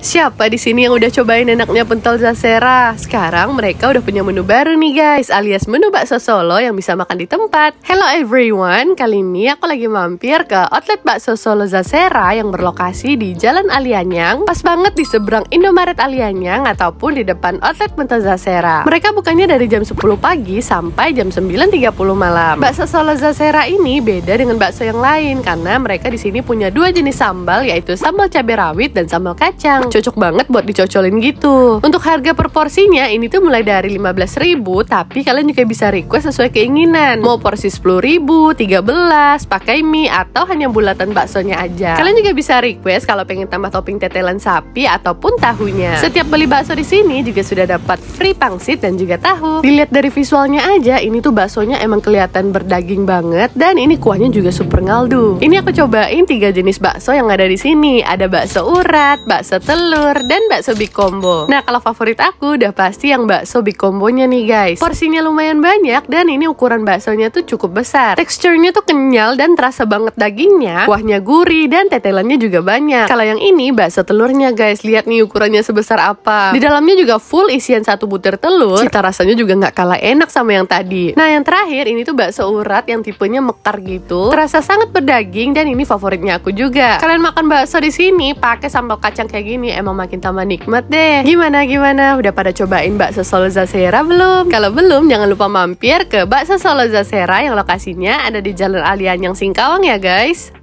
Siapa di sini yang udah cobain enaknya pentol Zasera? Sekarang mereka udah punya menu baru nih guys, alias menu bakso Solo yang bisa makan di tempat. Hello everyone, kali ini aku lagi mampir ke outlet bakso Solo Zasera yang berlokasi di Jalan Alianyang, pas banget di seberang Indomaret Alianyang ataupun di depan outlet pentol Zasera. Mereka bukannya dari jam 10 pagi sampai jam 9.30 malam. Bakso Solo Zasera ini beda dengan bakso yang lain karena mereka di sini punya dua jenis sambal yaitu sambal cabai rawit dan sambal kacang. Cocok banget buat dicocolin gitu. Untuk harga per porsinya ini tuh mulai dari 15.000 tapi kalian juga bisa request sesuai keinginan. Mau porsi 10.000, 13, pakai mie atau hanya bulatan baksonya aja. Kalian juga bisa request kalau pengen tambah topping tetelan sapi ataupun tahunya. Setiap beli bakso di sini juga sudah dapat free pangsit dan juga tahu. Dilihat dari visualnya aja ini tuh baksonya emang kelihatan berdaging banget dan ini kuahnya juga super ngaldu. Ini aku cobain tiga jenis bakso yang ada di sini. Ada bakso urat, bakso telur telur, dan bakso big combo. Nah, kalau favorit aku udah pasti yang bakso big combo-nya nih guys. Porsinya lumayan banyak dan ini ukuran baksonya tuh cukup besar. Teksturnya tuh kenyal dan terasa banget dagingnya, kuahnya gurih, dan tetelannya juga banyak. Kalau yang ini bakso telurnya guys, lihat nih ukurannya sebesar apa. Di dalamnya juga full isian satu butir telur, cita rasanya juga nggak kalah enak sama yang tadi. Nah, yang terakhir ini tuh bakso urat yang tipenya mekar gitu, terasa sangat berdaging dan ini favoritnya aku juga. Kalian makan bakso di sini pakai sambal kacang kayak gini emang makin tambah nikmat deh. Gimana gimana? Udah pada cobain bakso Solo Zasera belum? Kalau belum jangan lupa mampir ke bakso Solo Zasera yang lokasinya ada di Jalan Alian yang Singkawang ya guys.